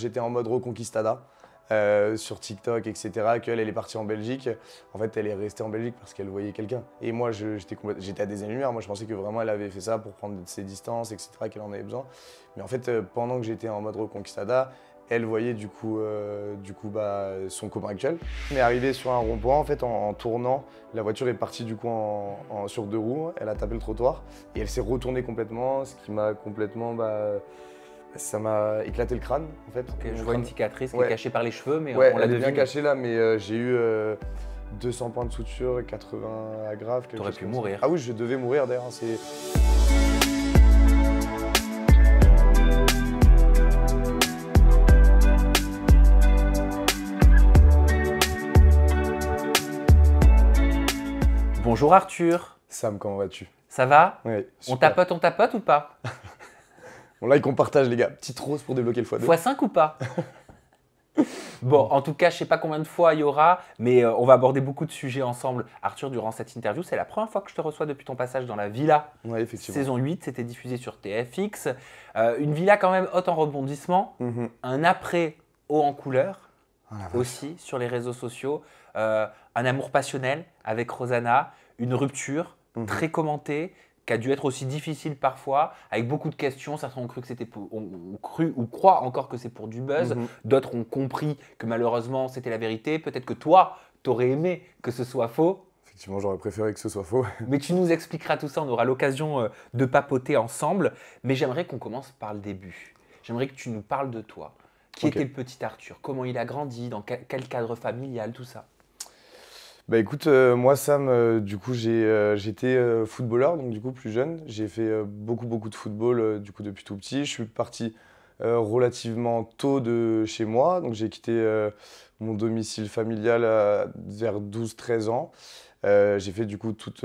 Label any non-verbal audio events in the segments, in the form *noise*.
J'étais en mode reconquistada. Euh, sur TikTok, etc., qu'elle est partie en Belgique. En fait, elle est restée en Belgique parce qu'elle voyait quelqu'un. Et moi, j'étais à des années Moi, je pensais que vraiment, elle avait fait ça pour prendre ses distances, etc., qu'elle en avait besoin. Mais en fait, euh, pendant que j'étais en mode Reconquistada, elle voyait du coup, euh, du coup bah, son copain actuel. Mais arrivé sur un rond-point, en fait, en, tournant, la voiture est partie du coup sur deux roues. Elle a tapé le trottoir et elle s'est retournée complètement, ce qui m'a complètement... Bah, ça m'a éclaté le crâne en fait. je vois une cicatrice qui est cachée par les cheveux, mais euh, on l'a bien cachée là, mais euh, j'ai eu 200 euh, points de suture, 80 agrafes. T'aurais pu mourir. Ah oui, je devais mourir d'ailleurs. Hein, c'est... Bonjour Arthur. Sam, comment vas-tu Ça va On tapote, on tapote ou pas *laughs* Bon, like, on partage, les gars. Petite rose pour débloquer le foie 2 5 ou pas *laughs* Bon, en tout cas, je sais pas combien de fois il y aura, mais euh, on va aborder beaucoup de sujets ensemble. Arthur, durant cette interview, c'est la première fois que je te reçois depuis ton passage dans la villa. Oui, effectivement. Saison 8, c'était diffusé sur TFX. Euh, une villa quand même haute en rebondissement. Mhm. Un après haut en couleur, ah, aussi sur les réseaux sociaux. Euh, un amour passionnel avec Rosanna, une rupture mhm. très commentée, qui a dû être aussi difficile parfois, avec beaucoup de questions. Certains ont cru que c'était, ont, cru ou croient encore que c'est pour du buzz. Mhm. D'autres ont compris que malheureusement c'était la vérité. Peut-être que toi, t'aurais aimé que ce soit faux. Effectivement, j'aurais préféré que ce soit faux. *laughs* Mais tu nous expliqueras tout ça. On aura l'occasion euh, de papoter ensemble. Mais j'aimerais qu'on commence par le début. J'aimerais que tu nous parles de toi. Qui était le petit Arthur Comment il a grandi Dans quel cadre familial Tout ça bah, écoute, euh, moi Sam, euh, du coup j'ai, euh, j'étais footballeur, donc du coup plus jeune. J'ai fait beaucoup beaucoup de football du depuis tout petit. Je suis parti relativement tôt de chez moi, donc j'ai quitté mon domicile familial vers 12-13 ans. j'ai fait du coup toute,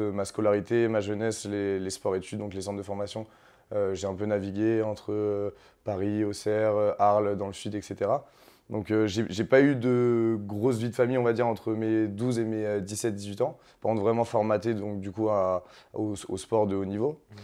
ma scolarité, ma jeunesse, les, les sports-études, donc les centres de formation. j'ai un peu navigué entre Paris, Auxerre, Arles, dans le sud, etc. Donc euh, j'ai pas eu de grosse vie de famille, on va dire, entre mes 12 et mes 17-18 euh, ans. pendant être vraiment formaté donc, du coup, au, sport de haut niveau. Mhm.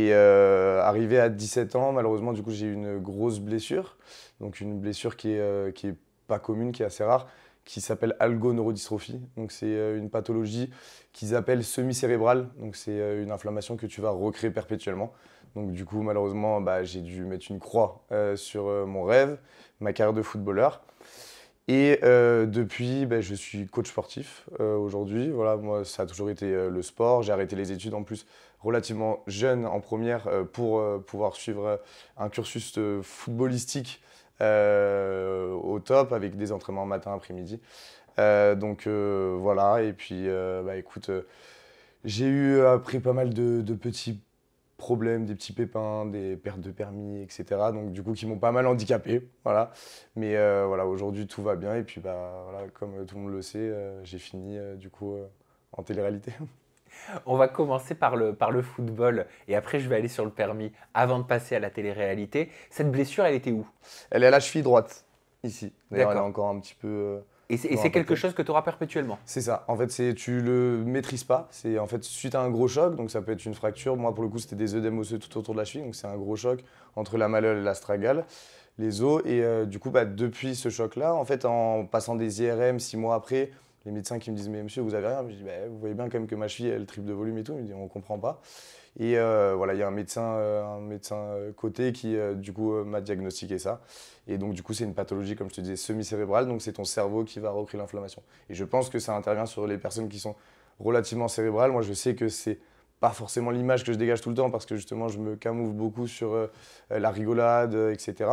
Et euh, arrivé à 17 ans, malheureusement, du coup, j'ai eu une grosse blessure. Donc une blessure qui n'est pas commune, qui est assez rare, qui s'appelle algoneurodystrophie. Donc c'est une pathologie qu'ils appellent semi-cérébrale. Donc c'est une inflammation que tu vas recréer perpétuellement. Donc du coup, malheureusement, bah, j'ai dû mettre une croix euh, sur euh, mon rêve, ma carrière de footballeur. Et euh, depuis, bah, je suis coach sportif aujourd'hui. Voilà, moi, ça a toujours été le sport. J'ai arrêté les études en plus relativement jeune en première pour pouvoir suivre un cursus footballistique au top avec des entraînements matin, après-midi. donc voilà, et puis bah, écoute, j'ai eu appris pas mal de petits problèmes, des petits pépins, des pertes de permis, etc. Donc du coup qui m'ont pas mal handicapé, voilà. Mais euh, voilà, aujourd'hui tout va bien et puis bah voilà, comme tout le monde le sait, euh, j'ai fini euh, du coup en télé-réalité. *laughs* On va commencer par le, par le football et après je vais aller sur le permis avant de passer à la télé-réalité. Cette blessure, elle était où Elle est à la cheville droite, ici. D'ailleurs, elle est encore un petit peu et c'est quelque chose que tu auras perpétuellement. C'est ça. En fait, c'est tu le maîtrises pas. C'est en fait suite à un gros choc, donc ça peut être une fracture. Moi, pour le coup, c'était des œdèmes osseux tout autour de la cheville, donc c'est un gros choc entre la malleule et l'astragale, les os. Et euh, du coup, bah, depuis ce choc-là, en fait, en passant des IRM six mois après, les médecins qui me disent mais monsieur, vous avez rien. Je dis bah, vous voyez bien quand même que ma cheville elle triple de volume et tout. Ils me disent on comprend pas. Et euh, voilà, il y a un médecin, euh, un médecin euh, côté qui, du coup, m'a diagnostiqué ça. Et donc, du coup, c'est une pathologie, comme je te disais, semi-cérébrale. Donc, c'est ton cerveau qui va recréer l'inflammation. Et je pense que ça intervient sur les personnes qui sont relativement cérébrales. Moi, je sais que c'est pas forcément l'image que je dégage tout le temps parce que justement je me camoufle beaucoup sur euh, la rigolade, euh, etc.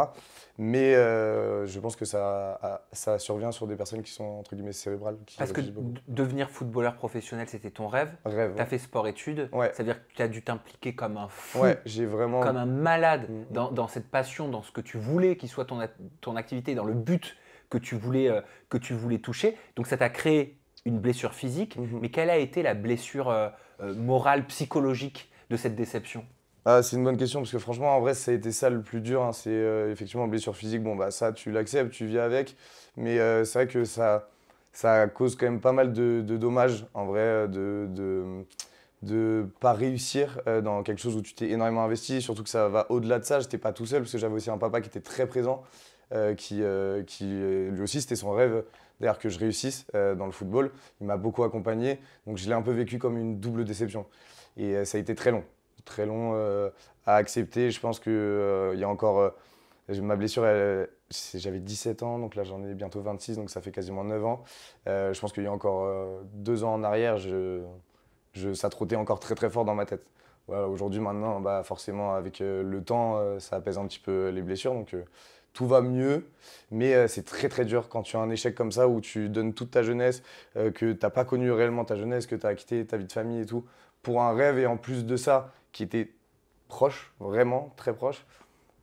Mais euh, je pense que ça, ça survient sur des personnes qui sont entre guillemets cérébrales. parce que devenir footballeur professionnel, c'était ton rêve. Rêve. Tu as fait sport-études. Ouais. à à dire que tu as dû t'impliquer comme un fou. j'ai vraiment. Comme un malade mm, mm. dans, cette passion, dans ce que tu voulais qu'il soit ton, ton activité, dans le but que tu voulais, que tu voulais toucher. Donc ça t'a créé une blessure physique. Mm-hmm. Mais quelle a été la blessure euh, morale, psychologique de cette déception ah, c'est une bonne question parce que franchement, en vrai, ça a été ça le plus dur. Hein. C'est euh, effectivement blessure physique. Bon, bah ça, tu l'acceptes, tu vis avec. Mais euh, c'est vrai que ça, ça cause quand même pas mal de, dommages, en vrai, de, de, pas réussir dans quelque chose où tu t'es énormément investi. Surtout que ça va au-delà de ça. Je J'étais pas tout seul parce que j'avais aussi un papa qui était très présent, qui, qui lui aussi, c'était son rêve d'ailleurs que je réussisse euh, dans le football. Il m'a beaucoup accompagné, donc je l'ai un peu vécu comme une double déception. Et euh, ça a été très long, très long euh, à accepter. Je pense qu'il il y a encore ma blessure. j'avais 17 ans, donc là j'en ai bientôt 26, donc ça fait quasiment 9 ans. je pense qu'il y a encore deux ans en arrière, je, je, ça trottait encore très très fort dans ma tête. Voilà, aujourd'hui, maintenant, bah, forcément, avec le temps, ça apaise un petit peu les blessures. Donc, tout va mieux. Mais euh, c'est très très dur quand tu as un échec comme ça où tu donnes toute ta jeunesse, euh, que tu n'as pas connu réellement ta jeunesse, que tu as quitté ta vie de famille et tout, pour un rêve et en plus de ça, qui était proche, vraiment très proche.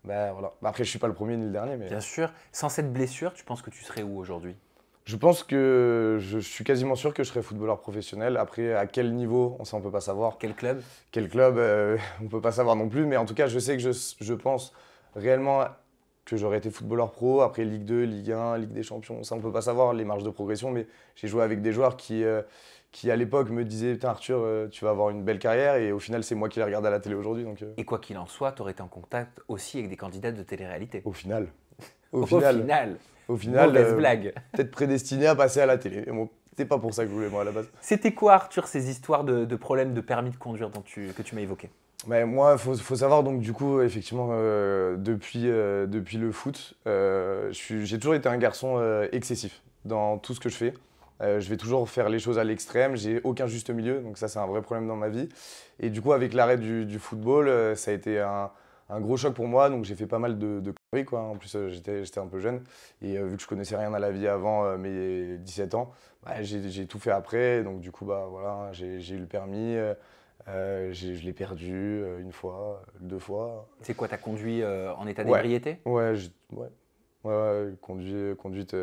Ben voilà. Bah, après, je suis pas le premier ni le dernier. Mais... Bien sûr. Sans cette blessure, tu penses que tu serais où aujourd'hui Je pense que je suis quasiment sûr que je serais footballeur professionnel. Après, à quel niveau, on ne peut pas savoir. Quel club Quel club, euh, *laughs* on peut pas savoir non plus. Mais en tout cas, je sais que je, je pense réellement que j'aurais été footballeur pro, après Ligue 2, Ligue 1, Ligue des Champions, ça on peut pas savoir, les marges de progression, mais j'ai joué avec des joueurs qui, euh, qui à l'époque me disaient Putain Arthur, euh, tu vas avoir une belle carrière, et au final c'est moi qui les regarde à la télé aujourd'hui. Donc, euh. Et quoi qu'il en soit, tu aurais été en contact aussi avec des candidats de télé-réalité Au final. *laughs* Au final. au final. Au final. Peut-être prédestiné à passer à la télé. Bon, c'était pas pour ça que je voulais moi à la base. C'était quoi Arthur ces histoires de, problèmes de permis de conduire que tu m'as évoquées moi, il faut, savoir, donc, du coup, effectivement, euh, depuis, euh, depuis le foot, euh, j'ai toujours été un garçon excessif dans tout ce que je fais. je vais toujours faire les choses à l'extrême, j'ai aucun juste milieu, donc ça, c'est un vrai problème dans ma vie. Et du coup, avec l'arrêt du, football, ça a été un, gros choc pour moi, donc j'ai fait pas mal de, de conneries, quoi. En plus, j'étais un peu jeune, et vu que je connaissais rien à la vie avant mes 17 ans, bah, j'ai tout fait après, donc du coup, bah, voilà, j'ai eu le permis. Euh, je l'ai perdu euh, une fois, deux fois. C'est quoi, t'as conduit euh, en état d'ébriété Ouais, ouais, conduite,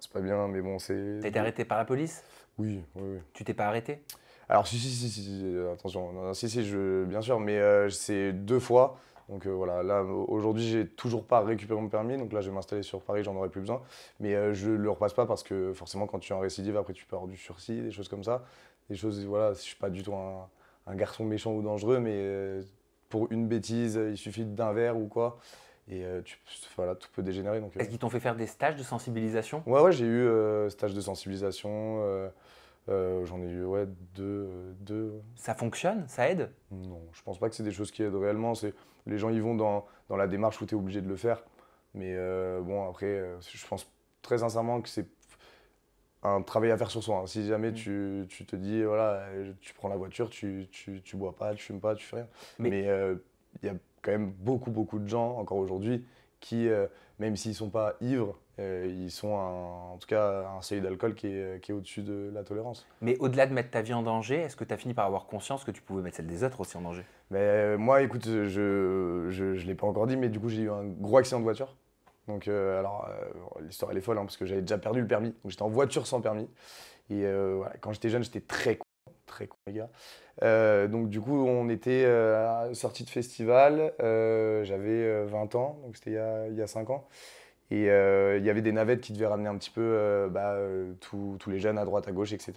c'est pas bien, mais bon, c'est. T'as été arrêté par la police Oui, oui, Tu t'es pas arrêté Alors, si, si, si, attention, si, si, je, bien sûr, mais c'est deux fois. Donc voilà, là, aujourd'hui, j'ai toujours pas récupéré mon permis, donc là, je vais m'installer sur Paris, j'en aurai plus besoin. Mais je le repasse pas parce que forcément, quand tu es en récidive, après, tu peux avoir du sursis, des choses comme ça. Des choses, voilà, je suis pas du tout un un garçon méchant ou dangereux, mais euh, pour une bêtise, il suffit d'un verre ou quoi. Et euh, tu, voilà, tout peut dégénérer. Euh. Est-ce qu'ils t'ont fait faire des stages de sensibilisation Ouais, j'ai eu stage de sensibilisation. j'en ai eu ouais, deux, Ça fonctionne Ça aide Non, je pense pas que c'est des choses qui aident réellement. C'est, les gens y vont dans, dans la démarche où tu es obligé de le faire. Mais bon, après, je pense très sincèrement que c'est un travail à faire sur soi. Hein. Si jamais mm. tu, tu, te dis, voilà, tu prends la voiture, tu, tu, tu bois pas, tu fumes pas, tu fais rien. Mais il euh, y a quand même beaucoup, beaucoup de gens, encore aujourd'hui, qui, euh, même s'ils sont pas ivres, euh, ils sont en tout cas un seuil d'alcool qui est, qui est au-dessus de la tolérance. Mais au-delà de mettre ta vie en danger, est-ce que tu as fini par avoir conscience que tu pouvais mettre celle des autres aussi en danger Mais ben, moi, écoute, je ne l'ai pas encore dit, mais du coup, j'ai eu un gros accident de voiture. Donc, euh, alors, euh, l'histoire elle est folle, hein, parce que j'avais déjà perdu le permis. Donc, j'étais en voiture sans permis. Et euh, quand j'étais jeune, j'étais très con, très con, les gars. donc, du coup, on était sorti de festival. j'avais 20 ans, donc c'était il, y a, 5 ans. Et il y avait des navettes qui devaient ramener un petit peu bah, tous les jeunes à droite, à gauche, etc.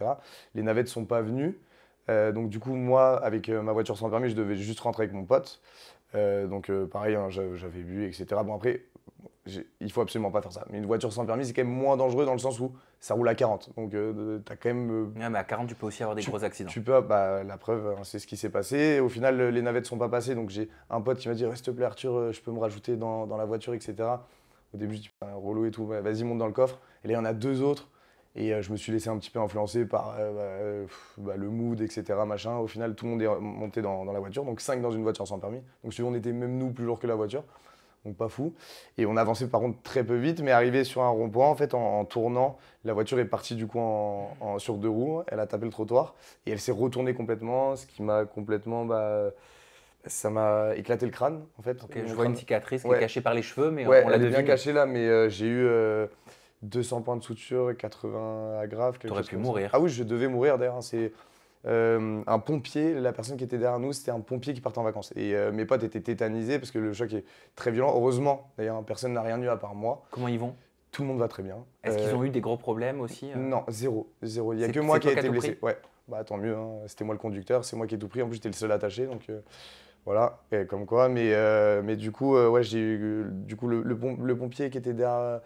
Les navettes ne sont pas venues. donc, du coup, moi, avec ma voiture sans permis, je devais juste rentrer avec mon pote. donc, pareil, hein, j'avais bu, etc. Bon, après, il faut absolument pas faire ça. Mais une voiture sans permis, c'est quand même moins dangereux dans le sens où ça roule à 40. Donc, euh, tu as quand même. Euh, mais à 40, tu peux aussi avoir des gros accidents. Tu peux, bah, la preuve, hein, c'est ce qui s'est passé. Au final, les navettes sont pas passées. Donc, j'ai un pote qui m'a dit reste S'il te plaît, Arthur, euh, je peux me rajouter dans, dans la voiture, etc. Au début, je ai un Rollo et tout, vas-y, monte dans le coffre. Et là, il y en a deux autres. Et je me suis laissé un petit peu influencer par bah, bah, le mood, etc. Machin. Au final, tout le monde est monté dans, dans la voiture, donc cinq dans une voiture sans permis. Donc on était même nous plus lourds que la voiture donc pas fou. Et on avançait par contre très peu vite, mais arrivé sur un rond-point, en fait, en, tournant, la voiture est partie du coup en, sur deux roues, elle a tapé le trottoir et elle s'est retournée complètement, ce qui m'a complètement. Bah, ça m'a éclaté le crâne en fait. je vois une cicatrice est cachée par les cheveux, mais ouais, on, l'a bien cachée là, mais euh, j'ai eu. 200 euh, points de suture, 80 agrafes. T'aurais pu mourir. Ah oui, je devais mourir d'ailleurs. Hein, c'est euh, un pompier, la personne qui était derrière nous, c'était un pompier qui partait en vacances. Et euh, mes potes étaient tétanisés parce que le choc est très violent. Heureusement, d'ailleurs, personne n'a rien eu à part moi. Comment ils vont Tout le monde va très bien. Est-ce qu'ils euh, ont eu des gros problèmes aussi Non, zéro. Zéro. Il n'y a que moi qui ai été blessé. Ouais. Bah tant mieux, hein. c'était moi le conducteur, c'est moi qui ai tout pris. En plus, j'étais le seul attaché. Donc voilà, comme quoi, mais, euh, mais du coup, euh, ouais, j'ai du coup, le, pompier qui était derrière,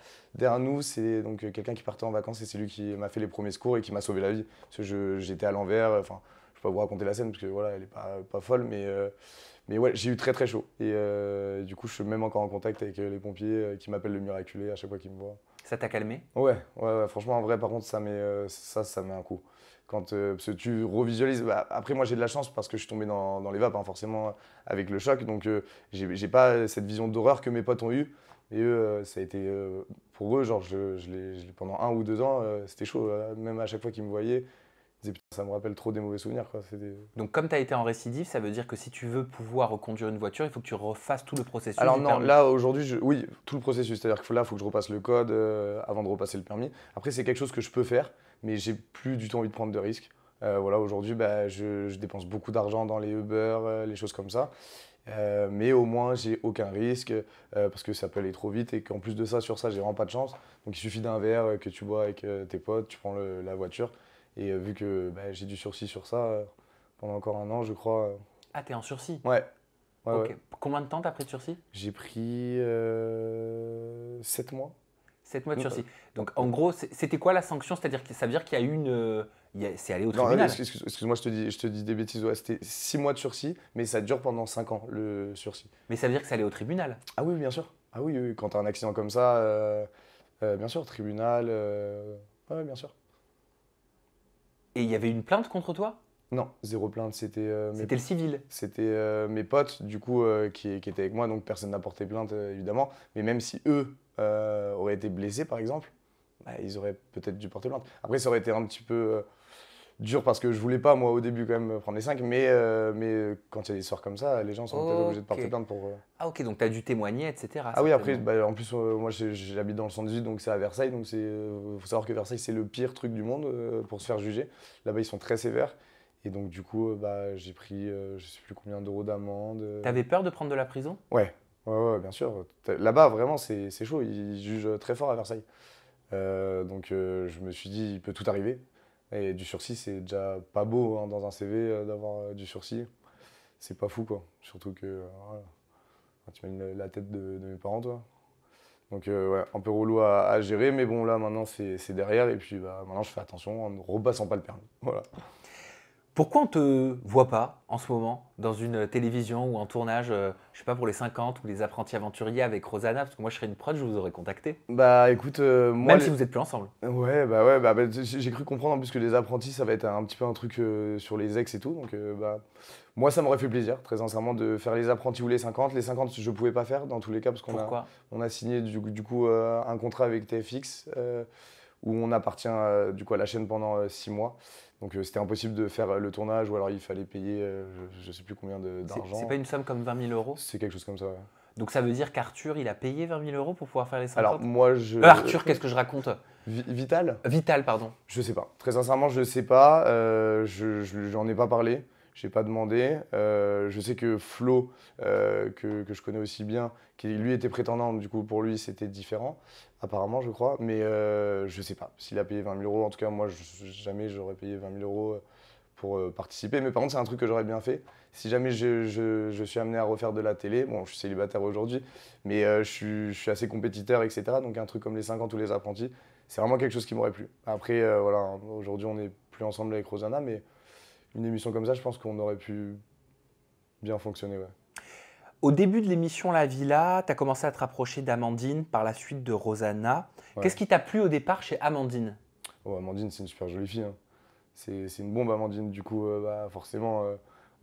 nous, c'est donc euh, quelqu'un qui partait en vacances et c'est lui qui m'a fait les premiers secours et qui m'a sauvé la vie. Parce que j'étais à l'envers, enfin, je peux pas vous raconter la scène parce que voilà, elle est pas, folle, mais, mais ouais, j'ai eu très très chaud. Et du coup, je suis même encore en contact avec les pompiers qui m'appellent le miraculé à chaque fois qu'ils me voient. Ça t'a calmé ouais, ouais, franchement, en vrai, par contre, ça, met, ça, ça met un coup. Quand euh, tu revisualises. Bah, après, moi, j'ai de la chance parce que je suis tombé dans, les vapes, hein, forcément, avec le choc. Donc, euh, j'ai pas cette vision d'horreur que mes potes ont eue. Et eux, euh, ça a été. pour eux, genre, je, pendant un ou deux ans, c'était chaud. Hein. même à chaque fois qu'ils me voyaient, ça me rappelle trop des mauvais souvenirs. Quoi. Donc, comme tu as été en récidive, ça veut dire que si tu veux pouvoir reconduire une voiture, il faut que tu refasses tout le processus. Alors, non, là aujourd'hui, oui, tout le processus. C'est-à-dire que là, il faut que je repasse le code avant de repasser le permis. Après, c'est quelque chose que je peux faire mais j'ai plus du tout envie de prendre de risques. Euh, voilà, aujourd'hui, bah, je, dépense beaucoup d'argent dans les Uber, euh, les choses comme ça. Euh, mais au moins, j'ai aucun risque parce que ça peut aller trop vite et qu'en plus de ça, sur ça, j'ai vraiment pas de chance. Donc, il suffit d'un verre que tu bois avec tes potes, tu prends la voiture. Et vu que bah, j'ai du sursis sur ça pendant encore un an, je crois. Ah, t'es en sursis Ouais. Combien de temps as pris de sursis J'ai pris 7 mois. 7 mois de sursis. Donc en gros, c'était quoi la sanction C'est-à-dire que ça veut dire qu'il y a une. Euh, c'est allé au tribunal. Excuse-moi, je, te dis, je te dis des bêtises. c'était 6 mois de sursis, mais ça dure pendant 5 ans, le sursis. Mais ça veut dire que ça allait au tribunal Ah oui, bien sûr. Ah oui, quand tu as un accident comme ça, euh, euh, bien sûr, tribunal. Euh, ouais, bien sûr. Et il y avait une plainte contre toi non, zéro plainte, c'était... c'était le civil C'était mes potes, du coup, qui, qui, étaient avec moi, donc personne n'a porté plainte, évidemment. Mais même si eux euh, auraient été blessés, par exemple, bah, ils auraient peut-être dû porter plainte. Après, ça aurait été un petit peu euh, dur parce que je voulais pas, moi, au début, quand même, prendre les 5, mais, euh, mais euh, quand il y a des histoires comme ça, les gens sont peut-être obligés de porter plainte pour. Ah, ok, donc tu as dû témoigner, etc. Ah oui, après, bah, en plus, moi, j'habite dans le 118, donc c'est à Versailles, donc il faut savoir que Versailles, c'est le pire truc du monde pour se faire juger. Là-bas, ils sont très sévères. Et donc, du coup, bah, j'ai pris je sais plus combien d'euros d'amende. T'avais peur de prendre de la prison Ouais, Ouais, bien sûr. Là-bas, vraiment, c'est chaud. Ils jugent très fort à Versailles. Euh, donc, euh, je me suis dit, il peut tout arriver. Et du sursis, c'est déjà pas beau hein, dans un CV euh, d'avoir du sursis. C'est pas fou, quoi. Surtout que tu mets la tête de, mes parents, toi. Donc, ouais, un peu relou à, gérer. Mais bon, là, maintenant, c'est derrière. Et puis, bah, maintenant, je fais attention en ne repassant pas le permis. *laughs* Voilà. Pourquoi on ne te voit pas en ce moment dans une télévision ou en tournage, euh, je sais pas, pour les 50 ou les apprentis aventuriers avec Rosanna Parce que moi, je serais une prod, je vous aurais contacté. Bah écoute, euh, moi. Même si vous êtes plus ensemble. Ouais, bah ouais, bah, bah j'ai cru comprendre en plus que les apprentis, ça va être un petit peu un truc euh, sur les ex et tout. Donc, bah, moi, ça m'aurait fait plaisir, très sincèrement, de faire les apprentis ou les 50. Les 50, je ne pouvais pas faire dans tous les cas parce qu'on a, a signé du, coup un contrat avec TFX où on appartient du coup à la chaîne pendant six mois. Donc euh, c'était impossible de faire euh, le tournage ou alors il fallait payer euh, je, sais plus combien d'argent. C'est pas une somme comme 20 000 euros. C'est quelque chose comme ça. Donc ça veut dire qu'Arthur, il a payé 20 000 euros pour pouvoir faire les 50 Alors moi je. Arthur, qu'est-ce que je raconte Vital Vital, pardon. Je sais pas. Très sincèrement, je sais pas. je n'en j'en ai pas parlé j'ai pas demandé. Euh, je sais que Flo, euh, que, que, je connais aussi bien, qui lui était prétendant, du coup pour lui c'était différent, apparemment je crois, mais euh, je sais pas s'il a payé 20 000 euros. En tout cas, moi jamais j'aurais payé 20 000 euros pour euh, participer. Mais par contre, c'est un truc que j'aurais bien fait. Si jamais je, je, je, suis amené à refaire de la télé, bon, je suis célibataire aujourd'hui, mais je suis, assez compétiteur, etc. Donc un truc comme les 50 ou les apprentis, c'est vraiment quelque chose qui m'aurait plu. Après, voilà, aujourd'hui on n'est plus ensemble avec Rosanna, mais une émission comme ça, je pense qu'on aurait pu bien fonctionner. Au début de l'émission La Villa, tu as commencé à te rapprocher d'Amandine, par la suite de Rosanna. Qu'est-ce qui t'a plu au départ chez Amandine oh, Amandine, c'est une super jolie fille. Hein. C'est une bombe, Amandine. Du coup, euh, bah, forcément, euh,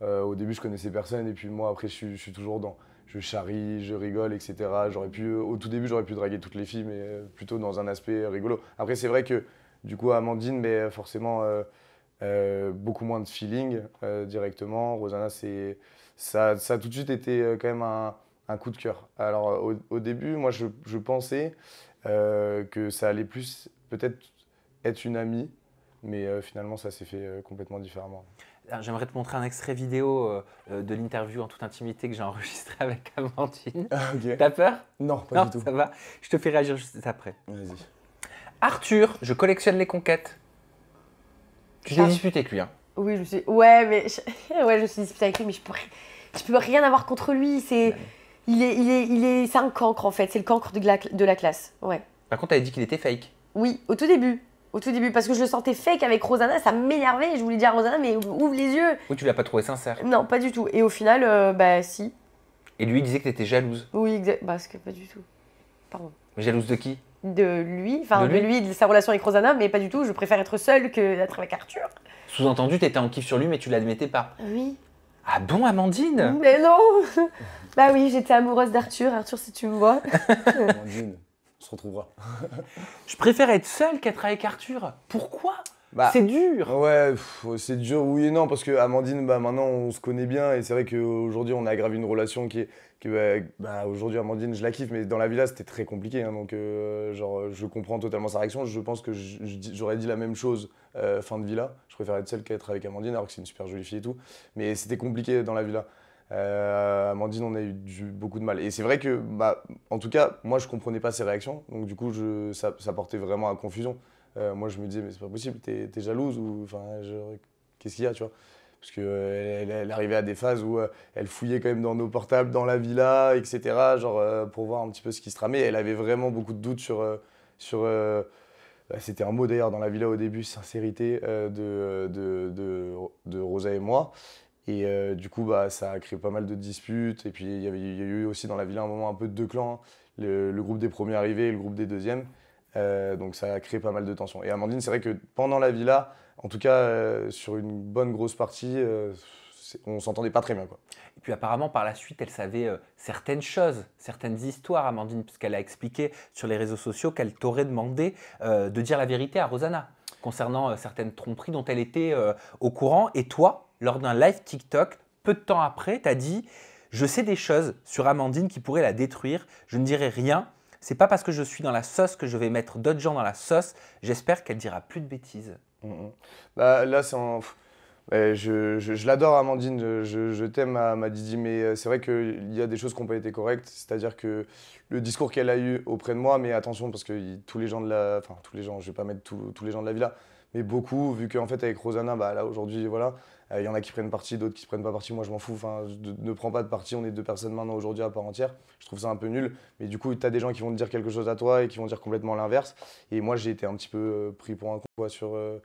euh, au début, je connaissais personne. Et puis moi, après, je, suis toujours dans. Je charrie, je rigole, etc. Pu, au tout début, j'aurais pu draguer toutes les filles, mais plutôt dans un aspect rigolo. Après, c'est vrai que, du coup, Amandine, mais forcément euh, beaucoup moins de feeling euh, directement. Rosanna, c'est ça, ça a tout de suite été euh, quand même un, coup de cœur. Alors au, début, moi, je, pensais que ça allait plus peut-être être une amie, mais finalement, ça s'est fait complètement différemment. J'aimerais te montrer un extrait vidéo de l'interview en toute intimité que j'ai enregistré *laughs* avec Amandine. Ah, T'as peur Non, pas du tout. Ça va. Je te fais réagir juste après. Vas-y. Arthur, je collectionne les conquêtes. Tu t'es disputé avec lui, hein Oui, je me suis. Ouais, mais. *laughs* ouais, je suis disputée avec lui, mais je peux, peux rien avoir contre lui. C'est. Il est, il est, il est, c'est un cancre en fait, c'est le cancre de la, de la classe. Ouais. Par contre, t'avais dit qu'il était fake. Oui, au tout début. Au tout début, parce que je le sentais fake avec Rosana, ça m'énervait. Je voulais dire à Rosanna, mais ouvre les yeux. Oui, tu l'as pas trouvé sincère. Non, pas du tout. Et au final, euh, bah si. Et lui, il disait que t'étais jalouse. Oui, exact. Parce bah, que pas du tout. Pardon. Mais jalouse de qui de lui, enfin de, lui, de sa relation avec Rosana, mais pas du tout, je préfère être seule que d'être avec Arthur. Sous-entendu, t'étais en kiff sur lui, mais tu l'admettais pas. Oui. Ah bon, Amandine Mais non *laughs* Bah oui, j'étais amoureuse d'Arthur, Arthur si tu me vois. *laughs* *laughs* Amandine, on se retrouvera. je préfère être seule qu'être avec Arthur. Pourquoi bah, c'est dur. Ouais, c'est dur, oui et non, parce que Amandine, bah, maintenant, on se connaît bien et c'est vrai qu'aujourd'hui, on a aggravé une relation qui est. Qui, bah, bah, aujourd'hui, Amandine, je la kiffe, mais dans la villa, c'était très compliqué. Hein, donc, euh, genre, je comprends totalement sa réaction. Je pense que j'aurais dit la même chose euh, fin de villa. Je préfère être seule qu'être avec Amandine, alors que c'est une super jolie fille et tout. Mais c'était compliqué dans la villa. Euh, Amandine, on a eu beaucoup de mal. Et c'est vrai que, bah, en tout cas, moi, je comprenais pas ses réactions. Donc, du coup, je, ça portait vraiment à confusion. Euh, moi, je me disais, mais c'est pas possible, t'es jalouse ou enfin, qu'est-ce qu'il y a, tu vois Parce qu'elle euh, elle, arrivait à des phases où euh, elle fouillait quand même dans nos portables, dans la villa, etc., genre pour voir un petit peu ce qui se tramait. Elle avait vraiment beaucoup de doutes sur. sur bah, c'était un mot d'ailleurs dans la villa au début, sincérité de, de, de, Rosa et moi. Et du coup, bah, ça a créé pas mal de disputes. Et puis, il y, a eu aussi dans la villa un moment un peu de deux clans, hein. le, le, groupe des premiers arrivés et le groupe des deuxièmes. Euh, donc ça a créé pas mal de tensions. Et Amandine, c'est vrai que pendant la villa, en tout cas euh, sur une bonne grosse partie, euh, on s'entendait pas très bien. Quoi. Et puis apparemment, par la suite, elle savait certaines choses, certaines histoires, Amandine, puisqu'elle a expliqué sur les réseaux sociaux qu'elle t'aurait demandé de dire la vérité à Rosanna concernant certaines tromperies dont elle était au courant. Et toi, lors d'un live TikTok, peu de temps après, t'as dit, je sais des choses sur Amandine qui pourraient la détruire, je ne dirai rien c'est pas parce que je suis dans la sauce que je vais mettre d'autres gens dans la sauce. J'espère qu'elle dira plus de bêtises. Mm, mm. Bah, là, c'est en... je, l'adore, Amandine. Je, t'aime, ma, ma, Didi. Mais euh, c'est vrai qu'il y a des choses qui n'ont pas été correctes. C'est-à-dire que le discours qu'elle a eu auprès de moi, mais attention, parce que tous les gens de la. Enfin, tous les gens, je vais pas mettre tous les gens de la villa, mais beaucoup, vu qu'en fait, avec Rosanna, bah, là, aujourd'hui, voilà, il euh, y en a qui prennent parti, d'autres qui ne prennent pas parti. Moi, je m'en fous. Enfin, ne prends pas de parti. On est deux personnes maintenant aujourd'hui à part entière. Je trouve ça un peu nul. Mais du coup, tu as des gens qui vont te dire quelque chose à toi et qui vont dire complètement l'inverse. Et moi, j'ai été un petit peu euh, pris pour un coup quoi, sur euh,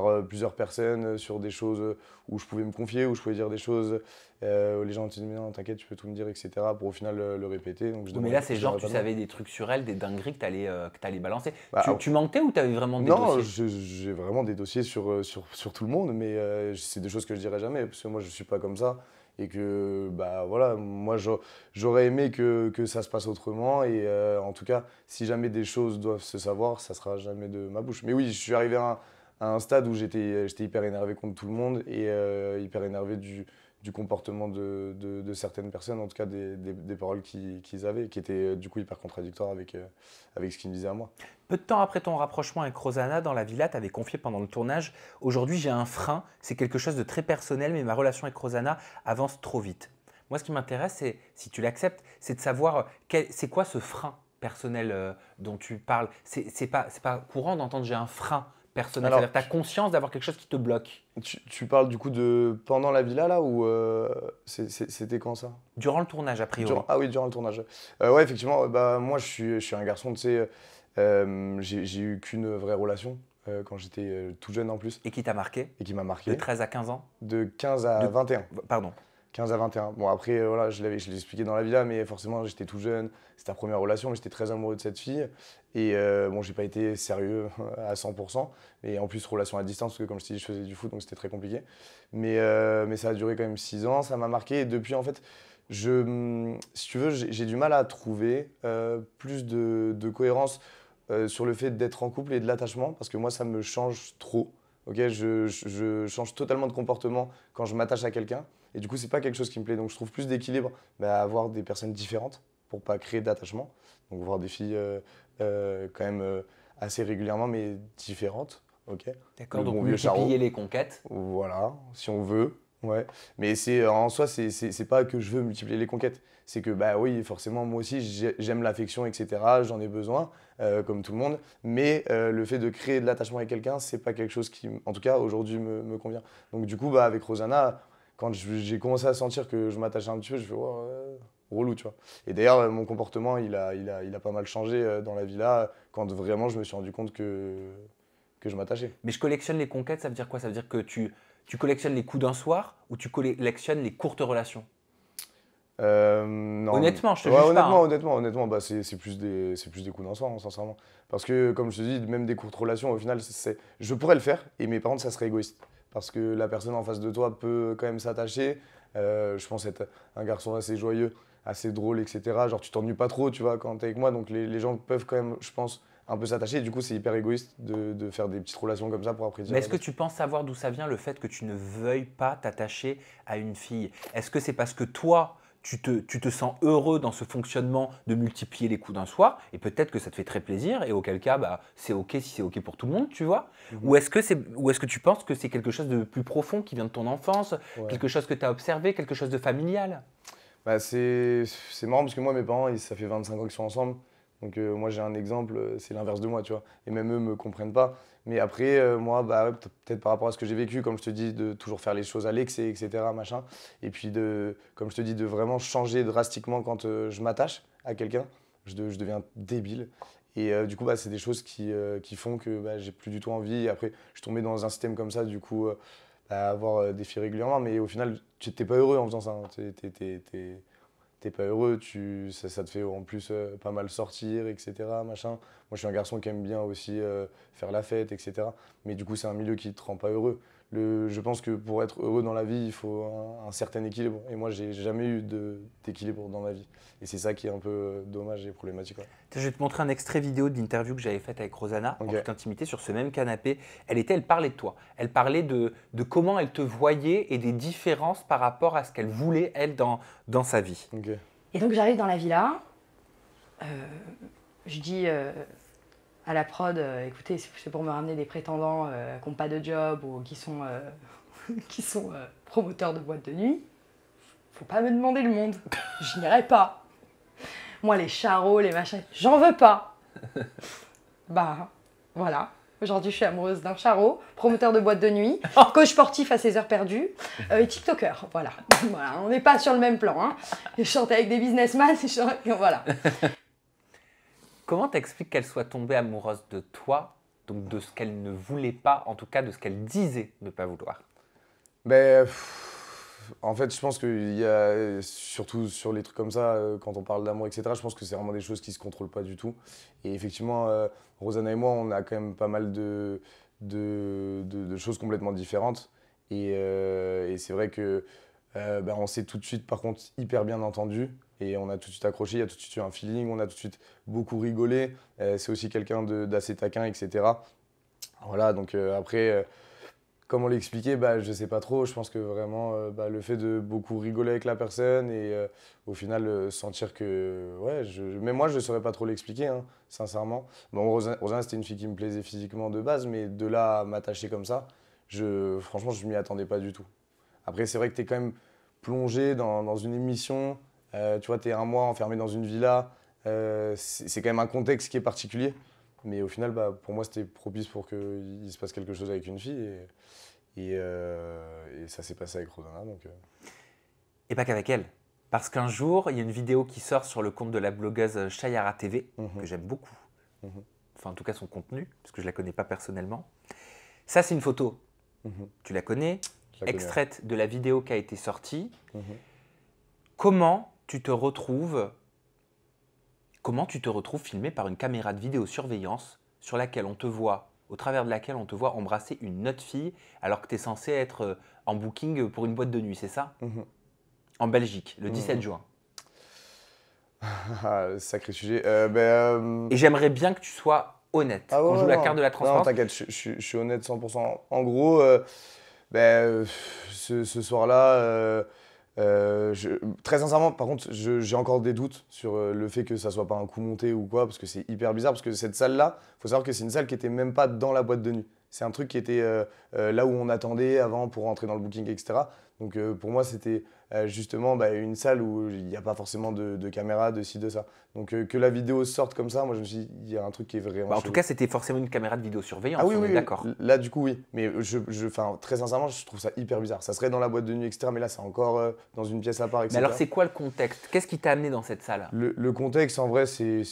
par euh, plusieurs personnes euh, sur des choses euh, où je pouvais me confier, où je pouvais dire des choses. les gens te disent, t'inquiète, tu peux tout me dire, etc. pour au final le, répéter. Donc, je mais là, c'est genre, tu savais des trucs sur elle, des dingueries que t'allais allais balancer. Bah, tu, alors, tu, mentais ou t'avais vraiment des dossiers Non, j'ai vraiment des dossiers sur, sur, sur, tout le monde, mais c'est des choses que je dirais jamais, parce que moi, je suis pas comme ça. Et que, bah voilà, moi, j'aurais aimé que, que, ça se passe autrement. Et en tout cas, si jamais des choses doivent se savoir, ça sera jamais de ma bouche. Mais oui, je suis arrivé à un à un stade où j'étais hyper énervé contre tout le monde et euh, hyper énervé du, comportement de, certaines personnes, en tout cas des, paroles qu'ils avaient, qui étaient euh, du coup hyper contradictoires euh, avec, ce qu'ils me disaient à moi. Peu de temps après ton rapprochement avec Rosanna dans la villa, tu avais confié pendant le tournage Aujourd'hui j'ai un frein, c'est quelque chose de très personnel, mais ma relation avec Rosanna avance trop vite. Moi ce qui m'intéresse, c'est, si tu l'acceptes, c'est de savoir c'est quoi ce frein personnel dont tu parles. C'est pas, pas courant d'entendre j'ai un frein Personnellement, tu as conscience d'avoir quelque chose qui te bloque. Tu, parles du coup de pendant la villa là ou euh, c'était quand ça Durant le tournage a priori. ah oui, durant le tournage. Euh, ouais, effectivement, euh, bah, moi je suis, je suis un garçon, tu sais, j'ai eu qu'une vraie relation quand j'étais tout jeune en plus. Et qui t'a marqué Et qui m'a marqué. De 13 à 15 ans De 15 à 21. Pardon. 15 à 21. Bon, après, euh, voilà, je l'avais, l'ai expliqué dans la villa, mais forcément, j'étais tout jeune. C'était ta première relation, mais j'étais très amoureux de cette fille. Et bon, euh, bon, j'ai pas été sérieux *laughs* à 100%. Et en plus, relation à distance, parce que comme je te dis, je faisais du foot, donc c'était très compliqué. Mais, euh, ça a duré quand même 6 ans, ça m'a marqué. Et depuis, en fait, je, si tu veux, j'ai du mal à trouver plus de, cohérence sur le fait d'être en couple et de l'attachement, parce que moi, ça me change trop. Ok, je change totalement de comportement quand je m'attache à quelqu'un. Et du coup, c'est pas quelque chose qui me plaît. Donc, je trouve plus d'équilibre bah, à avoir des personnes différentes pour pas créer d'attachement. Donc, voir des filles euh, euh, quand même euh, assez régulièrement, mais différentes. Ok. D'accord. Donc, veut multiplier les conquêtes. Voilà, si on veut. Ouais. Mais c'est en soi, c'est pas que je veux multiplier les conquêtes. C'est que bah oui, forcément, moi aussi, j'aime l'affection, etc. J'en ai besoin, comme tout le monde. Mais le fait de créer de l'attachement avec quelqu'un, c'est pas quelque chose qui, en tout cas, aujourd'hui, me, me, convient. Donc du coup, bah avec Rosanna, quand j'ai commencé à sentir que je m'attachais un petit peu, je fais oh, relou, tu vois. Et d'ailleurs, mon comportement, il a, il, a, il a pas mal changé euh, dans la vie là, quand vraiment je me suis rendu compte que, que je m'attachais. Mais je collectionne les conquêtes, ça veut dire quoi Ça veut dire que tu, tu collectionnes les coups d'un soir ou tu collectionnes les courtes relations euh, non. Honnêtement, je te ouais, hein. honnêtement, pas, honnêtement, honnêtement, bah, c'est plus des, c'est plus des coups d'un soir, hein, sincèrement. Parce que, comme je te dis, même des courtes relations, au final, c'est, je pourrais le faire, et mes parents, ça serait égoïste parce que la personne en face de toi peut quand même s'attacher. Euh, je pense être un garçon assez joyeux, assez drôle, etc. Genre, tu t'ennuies pas trop, tu vois, quand t'es avec moi. Donc, les, gens peuvent quand même, je pense, un peu s'attacher. Du coup, c'est hyper égoïste de, faire des petites relations comme ça pour après dire. Mais est-ce que tu penses savoir d'où ça vient le fait que tu ne veuilles pas t'attacher à une fille Est-ce que c'est parce que toi, tu te, sens heureux dans ce fonctionnement de multiplier les coups d'un soir, et peut-être que ça te fait très plaisir, et auquel cas, bah, c'est OK si c'est OK pour tout le monde, tu vois mhm. Ou est-ce que, tu penses que c'est quelque chose de plus profond qui vient de ton enfance, quelque chose que tu as observé, quelque chose de familial bah, C'est marrant parce que moi, mes parents, ils, ça fait 25 ans qu'ils sont ensemble. Donc euh, moi j'ai un exemple, euh, c'est l'inverse de moi, tu vois. Et même eux ne me comprennent pas. Mais après, euh, moi, bah, peut-être par rapport à ce que j'ai vécu, comme je te dis, de toujours faire les choses à l'excès, etc. Machin. Et puis, de, comme je te dis, de vraiment changer drastiquement quand euh, je m'attache à quelqu'un. Je, deviens débile. Et euh, du coup, bah, c'est des choses qui, font que bah, j'ai plus du tout envie. après, je suis tombé dans un système comme ça, du coup, à avoir des filles régulièrement. Mais au final, tu n'étais pas heureux en faisant ça. Hein t'es pas heureux, tu, ça, te fait en plus euh, pas mal sortir, etc. Machin. Moi, je suis un garçon qui aime bien aussi euh, faire la fête, etc. Mais du coup, c'est un milieu qui te rend pas heureux je pense que pour être heureux dans la vie, il faut un, certain équilibre. Et moi, j'ai jamais eu d'équilibre dans ma vie. Et c'est ça qui est un peu euh, dommage et problématique. Je vais te montrer un extrait vidéo de l'interview que j'avais faite avec Rosanna, en toute intimité, sur ce même canapé. Elle était, elle parlait de toi. Elle parlait de, de comment elle te voyait et des différences par rapport à ce qu'elle voulait, elle, dans, dans sa vie. Et donc, j'arrive dans la villa. Euh, je dis. Euh, à la prod, euh, écoutez, c'est pour me ramener des prétendants euh, qui n'ont pas de job ou qui sont, euh, *laughs* qui sont promoteurs de boîtes de nuit, faut pas me demander le monde. Je n'irai pas. Moi, les charros, les machins, j'en veux pas. *laughs* bah, voilà. Aujourd'hui, je suis amoureuse d'un charreau, promoteur de boîte de nuit, *laughs* coach sportif à ses heures perdues et TikToker. Voilà. voilà. On n'est pas sur le même plan. Hein. Je chante avec des businessmen, c'est voilà. Comment t'expliques qu'elle soit tombée amoureuse de toi, donc de ce qu'elle ne voulait pas, en tout cas de ce qu'elle disait ne pas vouloir Ben, en fait, je pense qu'il y a, surtout sur les trucs comme ça, euh, quand on parle d'amour, etc., je pense que c'est vraiment des choses qui se contrôlent pas du tout. Et effectivement, euh, Rosanna et moi, on a quand même pas mal de, de, choses complètement différentes. Et, euh, c'est vrai que ben, on s'est tout de suite, par contre, hyper bien entendu. Et on a tout de suite accroché, il y a tout de suite eu un feeling, on a tout de suite beaucoup rigolé. Euh, c'est aussi quelqu'un d'assez taquin, etc. Voilà, donc euh, après, euh, comment l'expliquer bah, Je ne sais pas trop. Je pense que vraiment, bah, le fait de beaucoup rigoler avec la personne et au final sentir que. Ouais, mais moi, je ne saurais pas trop l'expliquer, hein, sincèrement. Bon, c'était une fille qui me plaisait physiquement de base, mais de là à m'attacher comme ça, je, franchement, je ne m'y attendais pas du tout. Après, c'est vrai que tu es quand même plongé dans, dans, une émission euh, tu vois, tu es un mois enfermé dans une villa. Euh, c'est quand même un contexte qui est particulier. Mais au final, bah, pour moi, c'était propice pour qu'il se passe quelque chose avec une fille. Et, euh, ça s'est passé avec Rosanna. Donc, Et pas qu'avec elle. Parce qu'un jour, il y a une vidéo qui sort sur le compte de la blogueuse Shayara TV, mhm. que j'aime beaucoup. Mhm. Enfin, en tout cas, son contenu, parce que je ne la connais pas personnellement. Ça, c'est une photo. Mhm. Tu la connais. extraite de la vidéo qui a été sortie. Comment tu te retrouves comment tu te retrouves filmé par une caméra de vidéosurveillance sur laquelle on te voit au travers de laquelle on te voit embrasser une autre fille alors que tu es censé être euh, en booking pour une boîte de nuit, c'est ça mhm. En Belgique, le 17 mhm. juin. *laughs* Ah, sacré sujet. Euh, ben, euh, Et j'aimerais bien que tu sois honnête. Ah, joue la carte de la transparence. Non, t'inquiète, je, suis honnête 100%. En gros, ben, ce soir-là, très sincèrement, par contre, j'ai encore des doutes sur euh, le fait que ça soit pas un coup monté ou quoi, parce que c'est hyper bizarre, parce que cette salle-là, faut savoir que c'est une salle qui était même pas dans la boîte de nuit. C'est un truc qui était euh, euh, là où on attendait avant pour rentrer dans le booking, etc. Donc pour moi, c'était euh, justement bah, une salle où il n'y a pas forcément de, caméra, de ci, de ça. Donc euh, que la vidéo sorte comme ça, moi je me suis dit, il y a un truc qui est vraiment. Bah, en tout cas, c'était forcément une caméra de vidéosurveillance. Ah oui, oui, d'accord. Là, du coup, oui. Mais je, je très sincèrement, je trouve ça hyper bizarre. Ça serait dans la boîte de nuit, etc. Mais là, c'est encore euh, dans une pièce à part, Mais alors, c'est quoi le contexte Qu'est-ce qui t'a amené dans cette salle le, contexte, en vrai, c'est.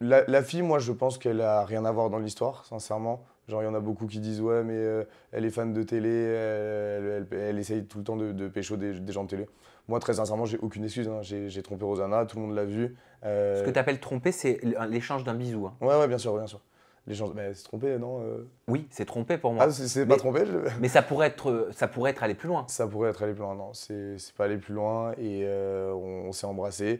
La, la fille, moi, je pense qu'elle a rien à voir dans l'histoire, sincèrement. Genre, il y en a beaucoup qui disent Ouais, mais euh, elle est fan de télé, elle, elle, essaye tout le temps de, de pécho des, gens de télé. Moi, très sincèrement, j'ai aucune excuse. Hein. J'ai trompé Rosana, tout le monde l'a vu. Euh. Ce que tu appelles tromper, c'est l'échange d'un bisou. Hein. Ouais, ouais, bien sûr, bien sûr. L'échange. Mais c'est trompé, non euh? Oui, c'est trompé pour moi. Ah, c'est pas trompé Mais ça pourrait, être, ça pourrait être aller plus loin. Ça pourrait être aller plus loin, non. C'est pas aller plus loin et on, s'est embrassé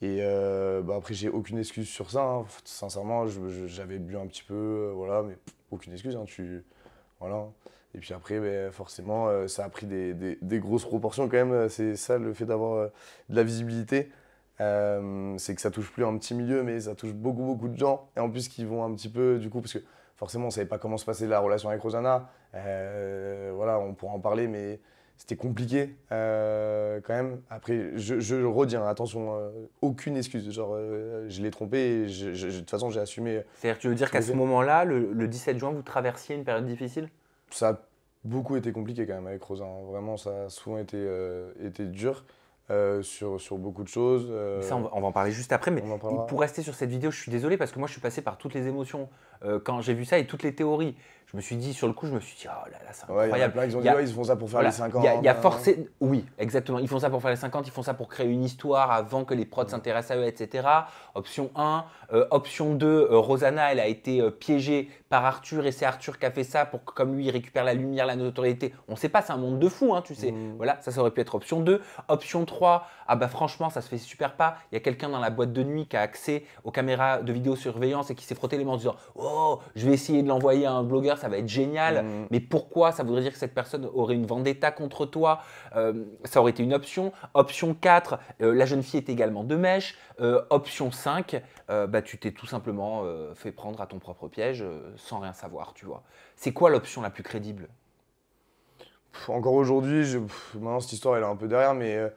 Et bah, après, j'ai aucune excuse sur ça. Hein. Sincèrement, j'avais bu un petit peu, voilà, mais aucune excuse. Hein, tu... voilà. Et puis après, ben, forcément, euh, ça a pris des, grosses proportions quand même. C'est ça le fait d'avoir euh, de la visibilité. Euh, c'est que ça touche plus un petit milieu, mais ça touche beaucoup, beaucoup de gens. Et en plus, qui vont un petit peu, du coup, parce que forcément, on ne savait pas comment se passait la relation avec Rosanna. voilà, on pourra en parler, mais c'était compliqué euh, quand même. Après, je, je redis, attention, euh, aucune excuse. Genre, euh, je l'ai trompé, de toute façon, j'ai assumé. C'est-à-dire, tu veux dire qu'à ce moment-là, le, 17 juin, vous traversiez une période difficile Ça a beaucoup été compliqué quand même avec Rosa. Hein. Vraiment, ça a souvent été, dur. Sur, sur, beaucoup de choses. Ça, on va, va, en parler juste après, mais pour rester sur cette vidéo, je suis désolé parce que moi, je suis passé par toutes les émotions quand j'ai vu ça et toutes les théories je me suis dit, sur le coup, je me suis dit, oh là là, c'est incroyable. ils ont dit, ils font ça pour faire les 50. Il y, a, hein. forcé, oui, exactement. Ils font ça pour faire les 50, ils font ça pour créer une histoire avant que les prods mm. s'intéressent à eux, etc. Option 1. Euh, option 2, Rosana, euh, Rosanna, elle a été euh, piégée par Arthur et c'est Arthur qui a fait ça pour que comme lui il récupère la lumière, la notoriété. On sait pas, c'est un monde de fou, hein, tu sais. Mmh. Voilà, ça, aurait pu être option 2. Option 3, ah bah franchement, ça se fait super pas. Il y a quelqu'un dans la boîte de nuit qui a accès aux caméras de vidéosurveillance et qui s'est frotté les mains en disant Oh, je vais essayer de l'envoyer à un blogueur, ça va être génial. Mmh. Mais pourquoi Ça voudrait dire que cette personne aurait une vendetta contre toi. Euh, ça aurait été une option. Option 4, euh, la jeune fille est également de mèche. Euh, option 5, bah, tu t'es tout simplement fait prendre à ton propre piège sans rien savoir, tu vois. C'est quoi l'option la plus crédible Encore aujourd'hui, maintenant cette histoire elle est un peu derrière, mais euh,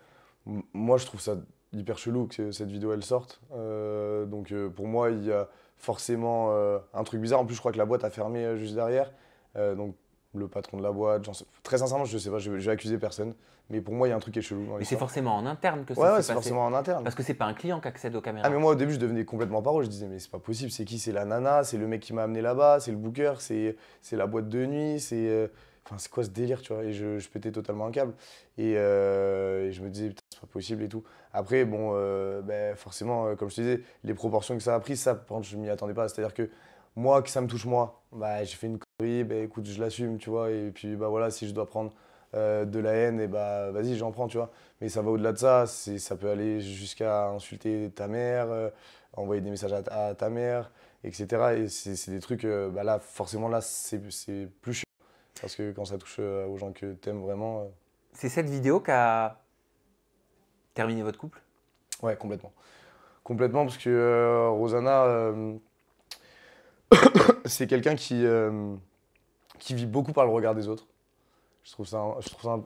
moi je trouve ça hyper chelou que cette vidéo elle sorte. Euh, donc euh, pour moi, il y a forcément un truc bizarre. En plus, je crois que la boîte a fermé juste derrière. donc le patron de la boîte. très sincèrement, je ne sais pas, je, ne vais accuser personne. Mais pour moi, il y a un truc qui est chelou. Dans c'est forcément en interne que ça Oui, c'est forcément en interne. Parce que c'est pas un client qui accède aux caméras. Ah, mais moi, au début, je devenais complètement paro. Je disais, mais c'est pas possible. C'est qui C'est la nana C'est le mec qui m'a amené là-bas C'est le booker C'est la boîte de nuit C'est. Euh, enfin, c'est quoi ce délire, tu vois Et je, je, pétais totalement un câble. Et, euh, je me disais, c'est pas possible et tout. Après, bon, euh, ben, forcément, comme je te disais, les proportions que ça a pris, ça, je m'y attendais pas. C'est-à-dire que moi, que ça me touche moi, bah, j'ai fait une connerie, bah, écoute, je l'assume, tu vois. Et puis, bah voilà, si je dois prendre euh, de la haine, et bah vas-y, j'en prends, tu vois. Mais ça va au-delà de ça, ça peut aller jusqu'à insulter ta mère, euh, envoyer des messages à, ta mère, etc. Et c'est des trucs, euh, bah là, forcément, là, c'est plus chiant. Parce que quand ça touche aux gens que t'aimes vraiment. C'est cette vidéo qui a terminé votre couple Ouais, complètement. Complètement, parce que Rosanna *coughs* c'est quelqu'un qui, euh, qui vit beaucoup par le regard des autres. Je trouve ça,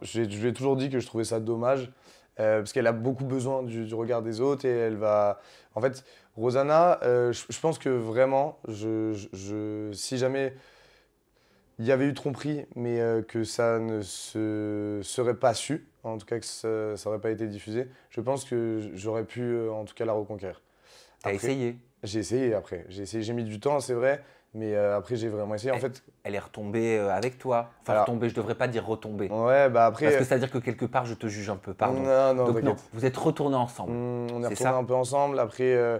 je lui ai toujours dit que je trouvais ça dommage euh, parce qu'elle a beaucoup besoin du, regard des autres et elle va. En fait, Rosanna, euh, je, pense que vraiment, je, si jamais il y avait eu tromperie, mais que ça ne se serait pas su, en tout cas que ça n'aurait pas été diffusé, je pense que j'aurais pu en tout cas la reconquérir. T'as essayé j'ai essayé après. J'ai essayé, j'ai mis du temps, c'est vrai. Mais euh, après, j'ai vraiment essayé. En elle, fait, elle est retombée euh, avec toi. Enfin, retombée, je devrais pas dire retombée. Ouais, bah après. Parce que ça veut dire que quelque part, je te juge un peu. Pardon. Non, non, Donc, non Vous êtes retournés ensemble. Mmh, on est, retournés un peu ensemble. Après, euh,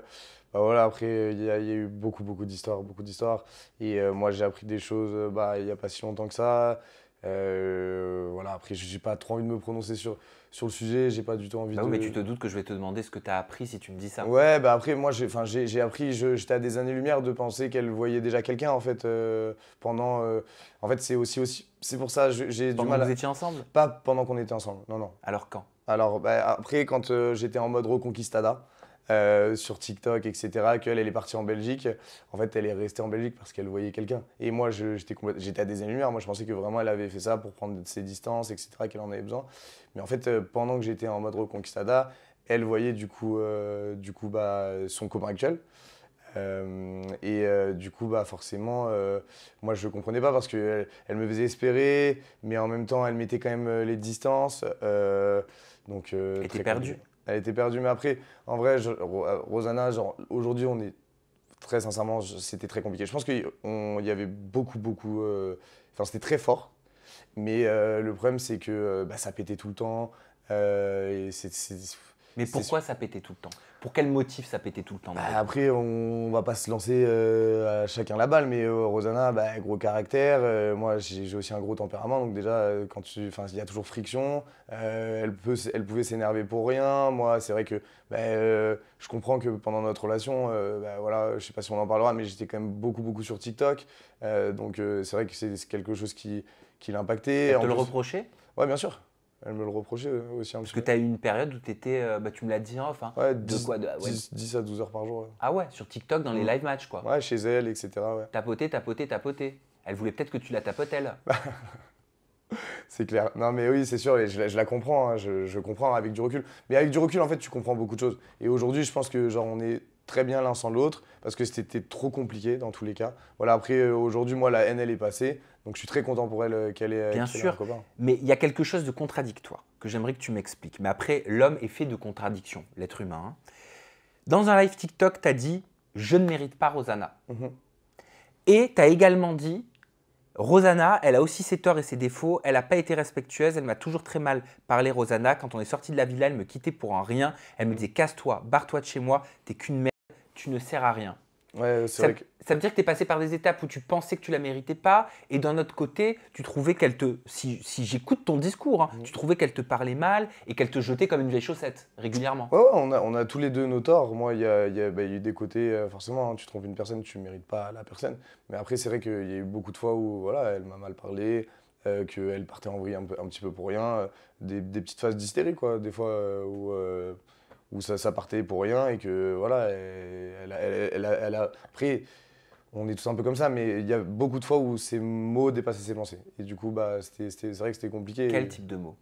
bah voilà, après, il y, a eu beaucoup, beaucoup d'histoires, beaucoup d'histoires. Et moi, j'ai appris des choses. Bah, il y a pas si longtemps que ça. voilà. Après, n'ai pas trop envie de me prononcer sur sur le sujet, j'ai pas du tout envie bah de. Non, mais tu te doutes que je vais te demander ce que tu as appris si tu me dis ça. Ouais, bah après, moi, j'ai, j'ai, appris, j'étais à des années-lumière de penser qu'elle voyait déjà quelqu'un, en fait, euh, pendant. Euh, en fait, c'est aussi. aussi c'est pour ça, j'ai du mal. Pendant vous étiez ensemble Pas pendant qu'on était ensemble, non, non. Alors quand Alors, bah, après, quand euh, j'étais en mode Reconquistada. Euh, sur TikTok, etc., qu'elle elle est partie en Belgique. En fait, elle est restée en Belgique parce qu'elle voyait quelqu'un. Et moi, j'étais j'étais à des années-lumière. Moi, je pensais que vraiment, elle avait fait ça pour prendre ses distances, etc., qu'elle en avait besoin. Mais en fait, euh, pendant que j'étais en mode Reconquistada, elle voyait du coup, euh, du coup bah, son copain actuel. et du coup, bah, forcément, moi, je ne comprenais pas parce qu'elle elle me faisait espérer, mais en même temps, elle mettait quand même les distances. donc, et es perdu elle était perdue. Mais après, en vrai, je, euh, Rosanna, aujourd'hui, on est très sincèrement, c'était très compliqué. Je pense qu'il y avait beaucoup, beaucoup. Euh, enfin, c'était très fort. Mais euh, le problème, c'est que bah, ça pétait tout le temps. et c'est mais pourquoi ça pétait tout le temps Pour quel motif ça pétait tout le temps bah, Après, on va pas se lancer euh, à chacun la balle, mais euh, Rosana, Rosanna, bah, gros caractère. Euh, moi, j'ai aussi un gros tempérament, donc déjà, quand tu, il y a toujours friction. elle, peut, elle pouvait s'énerver pour rien. Moi, c'est vrai que bah, je comprends que pendant notre relation, voilà, je sais pas si on en parlera, mais j'étais quand même beaucoup, beaucoup sur TikTok. donc, c'est vrai que c'est quelque chose qui, qui l'impactait. Elle te le reprochait Ouais, bien sûr elle me le reprochait aussi un Parce que tu as eu une période où tu étais, euh, bah, tu me l'as dit en off, hein. ouais, 10, de ouais. 10, à 12 heures par jour. Ah ouais, sur TikTok dans les mm. live matchs quoi. Ouais, chez elle, etc. Ouais. Tapoter, tapoter, tapoter. Elle voulait peut-être que tu la tapotes elle. *laughs* C'est clair. Non, mais oui, c'est sûr, je, la- comprends, hein. je, je comprends avec du recul. Mais avec du recul, en fait, tu comprends beaucoup de choses. Et aujourd'hui, je pense que, genre, on est très bien l'un sans l'autre parce que c'était trop compliqué dans tous les cas. Voilà, après euh, aujourd'hui, moi, la haine, elle est passée. Donc je suis très content pour elle euh, qu'elle est Bien sûr, mais il y a quelque chose de contradictoire que j'aimerais que tu m'expliques. Mais après, l'homme est fait de contradictions, l'être humain. Hein. Dans un live TikTok, tu as dit « Je ne mérite pas Rosanna mmh Et tu as également dit « Rosanna, elle a aussi ses torts et ses défauts. Elle n'a pas été respectueuse. Elle m'a toujours très mal parlé, Rosanna. Quand on est sorti de la villa, elle me quittait pour un rien. Elle me disait « Casse-toi, barre-toi de chez moi. T'es qu'une merde. » tu ne sers à rien. Ouais, ça, ça, veut dire que tu es passé par des étapes où tu pensais que tu la méritais pas, et d'un autre côté, tu trouvais qu'elle te. Si, si j'écoute ton discours, hein, mhm. tu trouvais qu'elle te parlait mal et qu'elle te jetait comme une vieille chaussette régulièrement. Oh, on, a, on a, tous les deux nos torts. Moi, il y a, bah, y a, eu des côtés, euh, forcément, hein, tu trompes une personne, tu mérites pas la personne. Mais après, c'est vrai qu'il y a eu beaucoup de fois où voilà, elle m'a mal parlé, euh, qu'elle partait en vrille un, un, petit peu pour rien, euh, des, des, petites phases d'hystérie, quoi, des fois où où ça, partait pour rien et que voilà, elle, a, Après, on est tous un peu comme ça, mais il y a beaucoup de fois où ces mots dépassaient ses pensées. Et du coup, bah, c'est vrai que c'était compliqué. Quel type de mots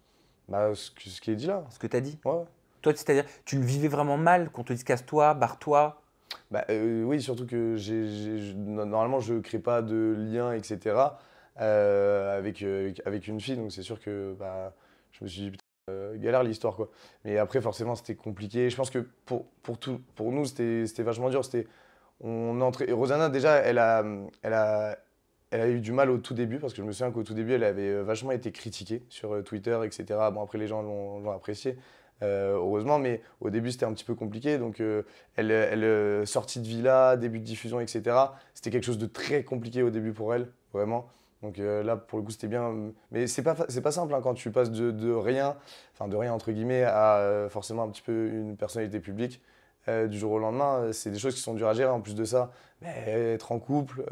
bah, ce, qui est dit là. Ce que tu as dit Ouais. Toi, c'est-à-dire, tu le vivais vraiment mal qu'on te dise casse-toi, barre-toi bah, euh, Oui, surtout que normalement, je ne crée pas de lien, etc. Euh, euh, avec, avec, une fille, donc c'est sûr que. Bah, je me suis dit, euh, galère l'histoire quoi. Mais après forcément c'était compliqué. Je pense que pour, pour, nous c'était vachement dur. C'était on Rosanna déjà elle a, elle a elle a eu du mal au tout début parce que je me souviens qu'au tout début elle avait euh, vachement été critiquée sur euh, Twitter etc. Bon après les gens l'ont apprécié. heureusement, mais au début c'était un petit peu compliqué. Donc, elle, elle sortie de villa, début de diffusion, etc. C'était quelque chose de très compliqué au début pour elle, vraiment. Donc euh, là, pour le coup, c'était bien. Mais c'est pas, pas simple hein, quand tu passes de, rien, enfin de rien entre guillemets, à euh, forcément un petit peu une personnalité publique. Euh, du jour au lendemain, c'est des choses qui sont dures à gérer. En plus de ça, être en couple,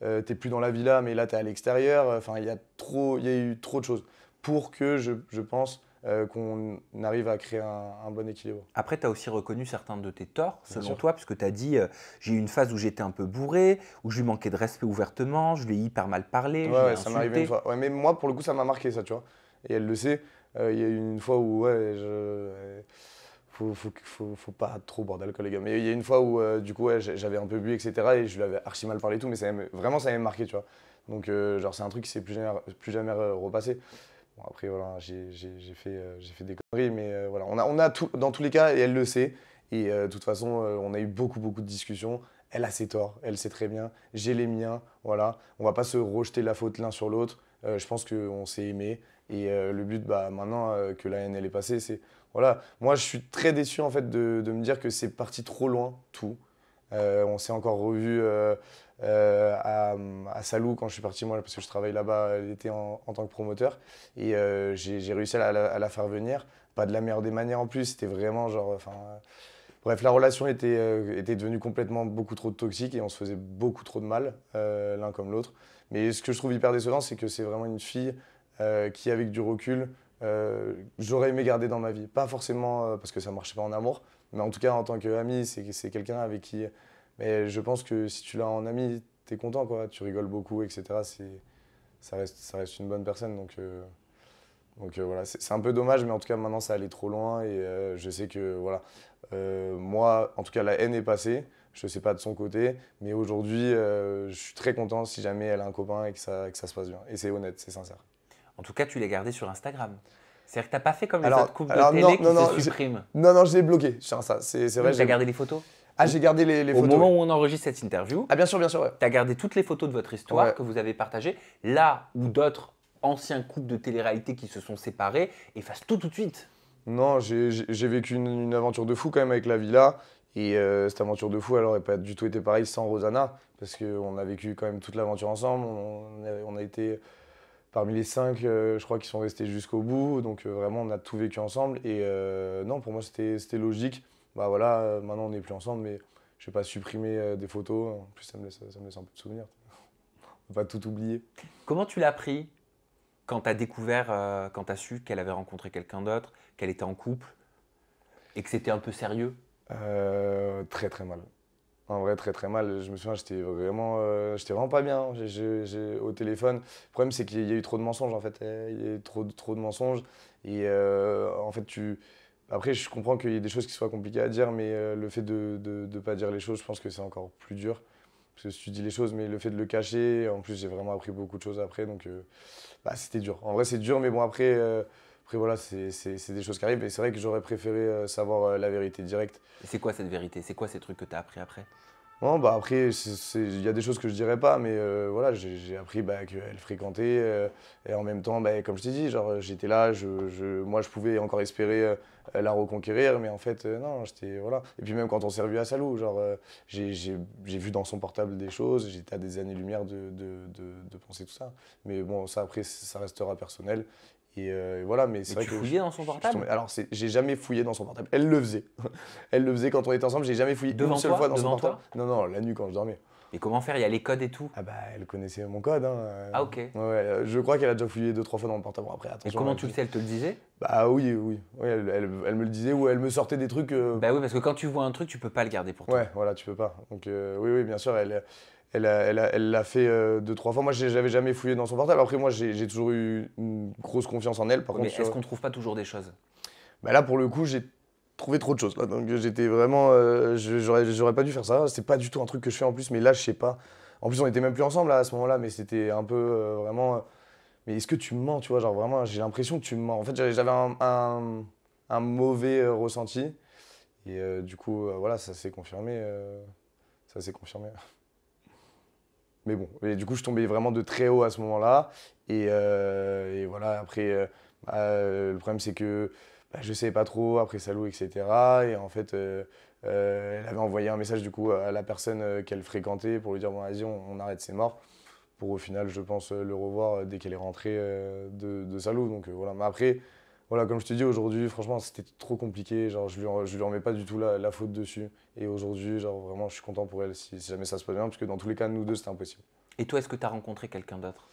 t'es plus dans la villa, mais là t'es à l'extérieur. Enfin, il y a trop, il y a eu trop de choses pour que je, je pense euh, qu'on arrive à créer un, bon équilibre. Après, tu as aussi reconnu certains de tes torts, selon toi, puisque tu as dit euh, j'ai eu une phase où j'étais un peu bourré, où je lui manquais de respect ouvertement, je lui ai hyper mal parlé. Ouais, ça m'est une fois. mais moi, pour le coup, ça m'a marqué, ça, tu vois. Et elle le sait. Euh, il y a une fois où, ouais, je. Faut, faut, pas trop boire d'alcool, les Mais il y a une fois où, du coup, j'avais un peu bu, etc. Et je lui avais archi mal parlé tout, mais vraiment, ça m'a marqué, tu vois. Donc, genre, c'est un truc qui s'est plus jamais repassé après, voilà, euh, j'ai fait, des conneries, mais euh, voilà, on a, dans tous les cas, et elle le sait. Et euh, de toute façon, on a eu beaucoup, beaucoup de discussions. Elle a ses torts, elle sait très bien. J'ai les miens, voilà. On va pas se rejeter la faute l'un sur l'autre. je pense qu'on s'est aimé. Et le but, bah, maintenant que la haine, elle est passée, c'est. Voilà, moi, je suis très déçu, en fait, de me dire que c'est parti trop loin, tout. Euh, on s'est encore revu euh, euh, à, Salou quand je suis parti, moi, parce que je travaille là-bas l'été en, en, tant que promoteur. Et j'ai réussi à la, faire venir. Pas de la meilleure des manières en plus, c'était vraiment genre. bref, la relation était, devenue complètement beaucoup trop toxique et on se faisait beaucoup trop de mal, l'un comme l'autre. Mais ce que je trouve hyper décevant, c'est que c'est vraiment une fille qui, avec du recul, j'aurais aimé garder dans ma vie. Pas forcément parce que ça marchait pas en amour, mais en tout cas, en tant qu'ami, c'est quelqu'un avec qui. Mais je pense que si tu l'as en ami, t'es content, quoi. Tu rigoles beaucoup, etc. Ça reste, ça reste une bonne personne. Donc, euh, donc euh, voilà, c'est un peu dommage, mais en tout cas, maintenant, ça allait trop loin. Et euh, je sais que, voilà, moi, en tout cas, la haine est passée. Je sais pas de son côté, mais aujourd'hui, je suis très content si jamais elle a un copain et que ça, que ça se passe bien. Et c'est honnête, c'est sincère. En tout cas, tu l'as gardé sur Instagram. C'est-à-dire que t'as pas fait comme les autres de télé non, qui non, se non, Non, non, je l'ai bloqué. Ça, c'est vrai. J'ai gardé les photos. Ah, j'ai gardé les, photos. Au moment où on enregistre cette interview. Ah, bien sûr, bien sûr. Tu as gardé toutes les photos de votre histoire que vous avez partagées, là où d'autres anciens couples de télé-réalité qui se sont séparés effacent tout tout de suite. Non, j'ai vécu une, aventure de fou quand même avec la villa. Et euh, cette aventure de fou, elle n'aurait pas du tout été pareille sans Rosanna. Parce qu'on a vécu quand même toute l'aventure ensemble. On, on, a, été parmi les cinq, euh, je crois qu'ils sont restés jusqu'au bout. Donc euh, vraiment, on a tout vécu ensemble. Et euh, non, pour moi, c'était logique. Bah voilà, maintenant on n'est plus ensemble, mais je vais pas supprimer des photos. En plus, ça me laisse, ça me laisse un peu de souvenirs. *laughs* on va pas tout oublier. Comment tu l'as pris quand tu as découvert, quand tu as su qu'elle avait rencontré quelqu'un d'autre, qu'elle était en couple et que c'était un peu sérieux Très très mal. En vrai, très très mal. Je me souviens, j'étais vraiment, euh, j'étais vraiment pas bien J'ai au téléphone. Le problème, c'est qu'il y a eu trop de mensonges en fait. Il y a trop, trop de mensonges. Et euh, en fait, tu. Après, je comprends qu'il y ait des choses qui soient compliquées à dire, mais euh, le fait de ne pas dire les choses, je pense que c'est encore plus dur. Parce que si tu dis les choses, mais le fait de le cacher, en plus, j'ai vraiment appris beaucoup de choses après. Donc, bah, c'était dur. En vrai, c'est dur, mais bon, après après, voilà, c'est des choses qui arrivent. Et c'est vrai que j'aurais préféré euh, savoir euh, la vérité directe. C'est quoi cette vérité C'est quoi ces trucs que tu as appris après Bon bah après, il y a des choses que je dirais pas, mais euh, voilà, j'ai appris bah, qu'elle fréquentait. et en même temps, bah, comme je t'ai dit, j'étais là, je, moi, je pouvais encore espérer euh, la reconquérir, mais en fait, euh, non, j'étais. Voilà. Et puis même quand on s'est revu à Salou, genre, euh, j'ai vu dans son portable des choses, j'étais à des années-lumière de, penser tout ça. Mais bon, ça après, ça restera personnel. Et, voilà, mais c'est vrai tu fouillais dans son portable Alors, j'ai jamais fouillé dans son portable. Elle le faisait. *laughs* Elle le faisait quand on était ensemble, j'ai jamais fouillé une seule fois dans son portable. Non, non, la nuit quand je dormais. Et comment faire Il y a les codes et tout Ah bah elle connaissait mon code. Hein, euh. Ah ok. Ouais, euh, je crois qu'elle a déjà fouillé deux trois fois dans mon portable après. et comment hein, tu le sais Elle te le disait Bah oui, oui. elle, elle, me le disait ou elle me sortait des trucs. Euh. Bah oui, parce que quand tu vois un truc, tu peux pas le garder pour toi. Ouais, voilà, tu peux pas. Donc oui, oui, bien sûr, elle. Elle l'a elle elle fait deux, trois fois. Moi, j'avais jamais fouillé dans son portable. Après, moi, j'ai toujours eu une grosse confiance en elle. Par mais est-ce qu'on trouve pas toujours des choses bah là, pour le coup, j'ai trouvé trop de choses. Donc j'étais vraiment. Euh, j'aurais pas dû faire ça. C'est pas du tout un truc que je fais en plus, mais là, je sais pas. En plus, on était même plus ensemble à ce moment-là, mais c'était un peu euh, vraiment. Euh, mais est-ce que tu mens, tu vois Genre vraiment, j'ai l'impression que tu mens. En fait, j'avais un, un, mauvais ressenti. Et du coup, voilà, ça s'est confirmé. ça s'est confirmé. *laughs* Mais bon, et du coup, je tombais vraiment de très haut à ce moment-là. Et, et, voilà, après, bah, le problème, c'est que bah, je sais pas trop, après Salou, etc. Et en fait, euh, euh, elle avait envoyé un message du coup à la personne euh, qu'elle fréquentait pour lui dire bon vas-y on, arrête c'est mort pour au final je pense le revoir dès qu'elle est rentrée de, de Salou donc voilà mais après voilà comme je te dis aujourd'hui franchement c'était trop compliqué genre je lui je lui remets pas du tout la, faute dessus et aujourd'hui genre vraiment je suis content pour elle si, si jamais ça se passe bien parce que dans tous les cas nous deux c'était impossible et toi est-ce que tu as rencontré quelqu'un d'autre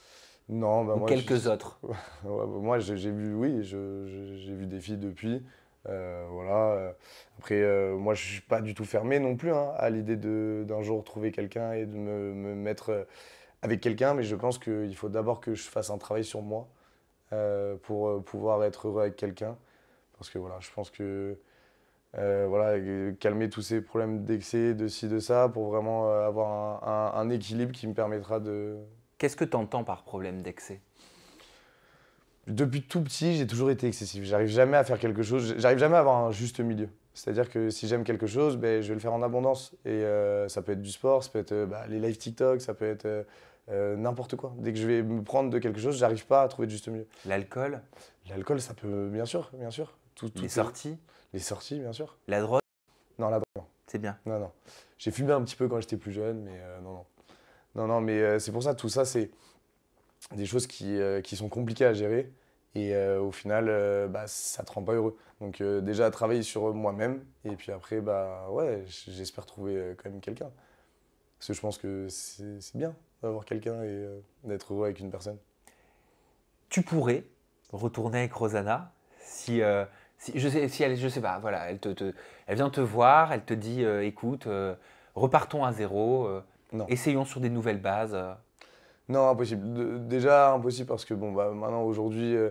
non, bah, quelques autres. *laughs* Bah, moi, j'ai vu, oui, j'ai vu des filles depuis. Euh, voilà. Euh, après, euh, moi, je suis pas du tout fermé non plus hein, à l'idée d'un jour trouver quelqu'un et de me, mettre avec quelqu'un, mais je pense qu'il faut d'abord que je fasse un travail sur moi pour pouvoir être heureux avec quelqu'un. Parce que voilà, je pense que voilà, calmer tous ces problèmes d'excès, de ci, de ça, pour vraiment avoir un équilibre qui me permettra de, Qu'est-ce que tu entends par problème d'excès Depuis tout petit, j'ai toujours été excessif. J'arrive jamais à faire quelque chose, j'arrive jamais à avoir un juste milieu. C'est-à-dire que si j'aime quelque chose, ben, je vais le faire en abondance. Et euh, ça peut être du sport, ça peut être euh, bah, les live TikTok, ça peut être euh, n'importe quoi. Dès que je vais me prendre de quelque chose, j'arrive pas à trouver de juste milieu. L'alcool L'alcool, ça peut, bien sûr, bien sûr. les sorties Les sorties, bien sûr. La drogue Non, la drogue, C'est bien. Non, non. J'ai fumé un petit peu quand j'étais plus jeune, mais non, non. Non, non, mais euh, c'est pour ça, tout ça, c'est des choses qui, euh, qui, sont compliquées à gérer. Et euh, au final, bah, ça ne te rend pas heureux. Donc déjà, travailler sur moi-même. Et puis après, bah, ouais, j'espère trouver quand même quelqu'un. Parce que je pense que c'est bien d'avoir quelqu'un et d'être heureux avec une personne. Tu pourrais retourner avec Rosanna si, si je sais, si elle, je sais pas, voilà, elle te, elle vient te voir, elle te dit, écoute, repartons à zéro. Non. Essayons sur des nouvelles bases. Euh. Non, impossible. déjà, impossible parce que bon, bah, maintenant, aujourd'hui, euh,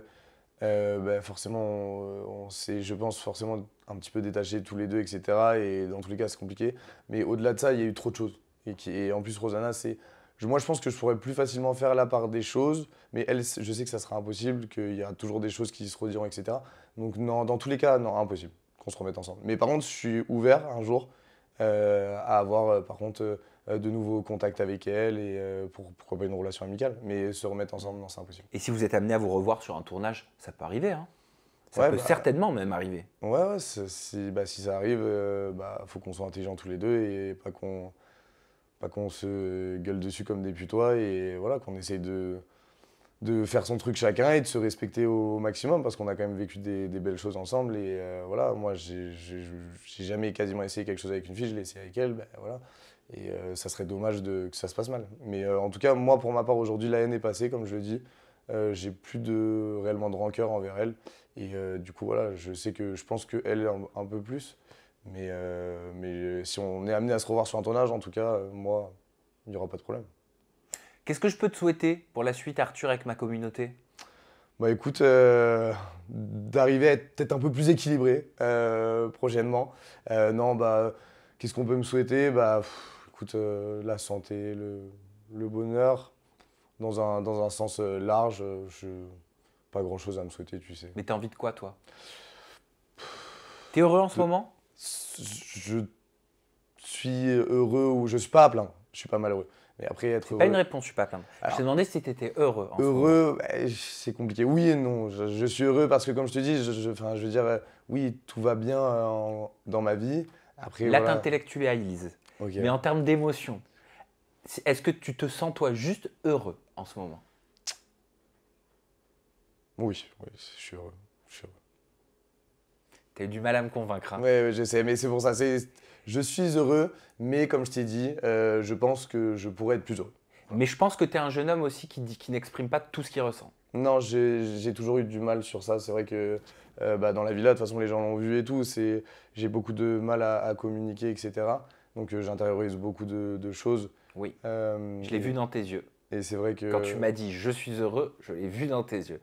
euh, bah, forcément, on, s'est, je pense, forcément un petit peu détaché tous les deux, etc. Et dans tous les cas, c'est compliqué. Mais au-delà de ça, il y a eu trop de choses. Et, et en plus, Rosanna, c'est. Moi, je pense que je pourrais plus facilement faire la part des choses, mais elle, je sais que ça sera impossible, qu'il y a toujours des choses qui se rediront, etc. Donc, non, dans tous les cas, non, impossible qu'on se remette ensemble. Mais par contre, je suis ouvert un jour à avoir, par contre, euh, de nouveaux contacts avec elle et euh, pour, pas une relation amicale. Mais se remettre ensemble, non, c'est impossible. Et si vous êtes amené à vous revoir sur un tournage, ça peut arriver, hein ça peut bah, certainement même arriver. Ouais, bah, si, ça arrive, il euh, bah, faut qu'on soit intelligent tous les deux et pas qu'on pas qu'on se gueule dessus comme des putois et voilà qu'on essaye de, de faire son truc chacun et de se respecter au maximum parce qu'on a quand même vécu des, belles choses ensemble et voilà moi j'ai jamais quasiment essayé quelque chose avec une fille je l'ai essayé avec elle ben, voilà et euh, ça serait dommage que ça se passe mal. Mais euh, en tout cas, moi, pour ma part, aujourd'hui, la haine est passée, comme je le dis. Euh, j'ai plus de, réellement de rancœur envers elle. Et du coup, voilà, je sais que je pense qu'elle un, un peu plus. Mais, mais si on est amené à se revoir sur un tournage, en tout cas, moi, il n'y aura pas de problème. Qu'est-ce que je peux te souhaiter pour la suite, Arthur, avec ma communauté Bah écoute, d'arriver à être peut-être un peu plus équilibré prochainement. non, bah, qu'est-ce qu'on peut me souhaiter Bah écoute, euh, la santé, le, bonheur, dans un, sens euh, large, euh, je, pas grand chose à me souhaiter, tu sais. Mais t'as envie de quoi, toi T'es heureux en ce moment Je suis heureux ou je suis pas à plein. je suis pas malheureux. Mais après Pas une réponse, je suis pas à plein. je te demandé si t'étais heureux. heureux, bah, c'est compliqué. Oui et non. Je, suis heureux parce que comme je te dis, je, je, veux dire, oui, tout va bien dans ma vie. Après, Là, mais en termes d'émotion, est-ce que tu te sens toi juste heureux en ce moment oui, je suis heureux. Je suis eu du mal à me convaincre. Hein. Oui, je sais, mais c'est pour ça. Je suis heureux, mais comme je t'ai dit, euh, je pense que je pourrais être plus heureux. Mais je pense que tu es un jeune homme aussi qui, n'exprime pas tout ce qu'il ressent. Non, j'ai toujours eu du mal sur ça. C'est vrai que euh, bah, dans la villa, de toute façon, les gens l'ont vu et tout. J'ai beaucoup de mal à communiquer, etc. Donc euh, j'intériorise beaucoup de, choses. Oui. Euh, je l'ai vu dans tes yeux. Et c'est vrai que. Quand tu m'as dit je suis heureux, je l'ai vu dans tes yeux.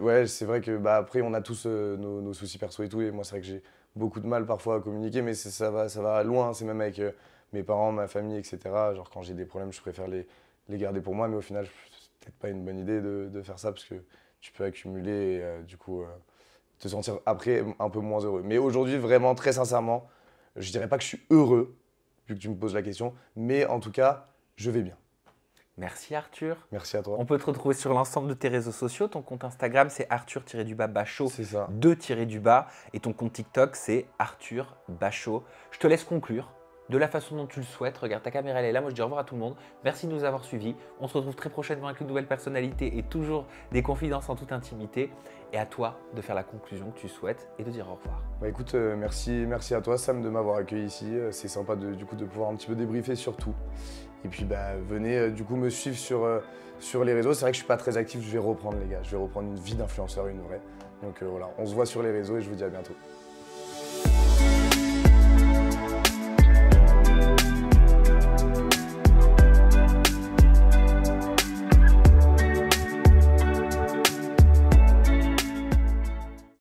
Ouais, c'est vrai que bah, après, on a tous euh, nos, soucis perso et tout. Et moi, c'est vrai que j'ai beaucoup de mal parfois à communiquer, mais ça va, ça va loin. Hein, c'est même avec mes parents, ma famille, etc. Genre, quand j'ai des problèmes, je préfère les, les garder pour moi. Mais au final, c'est peut-être pas une bonne idée de, de, faire ça parce que tu peux accumuler et du coup te sentir après un peu moins heureux. Mais aujourd'hui, vraiment, très sincèrement, je dirais pas que je suis heureux, que tu me poses la question. Mais en tout cas, je vais bien. Merci Arthur. Merci à toi. On peut te retrouver sur l'ensemble de tes réseaux sociaux. Ton compte Instagram, c'est arthur du C'est ça. 2-du-bas. Et ton compte TikTok, c'est Arthur Bachot. Je te laisse conclure de la façon dont tu le souhaites. Regarde, ta caméra, elle est là. Moi, je dis au revoir à tout le monde. Merci de nous avoir suivis. On se retrouve très prochainement avec une nouvelle personnalité et toujours des confidences en toute intimité. Et à toi de faire la conclusion que tu souhaites et de dire au revoir. Bah écoute, euh, merci, merci à toi Sam de m'avoir accueilli ici. Euh, c'est sympa de, du coup de pouvoir un petit peu débriefer sur tout. Et puis bah, venez euh, du coup me suivre sur, sur les réseaux. C'est vrai que je suis pas très actif, je vais reprendre les gars. Je vais reprendre une vie d'influenceur, une vraie. Donc voilà, on se voit sur les réseaux et je vous dis à bientôt.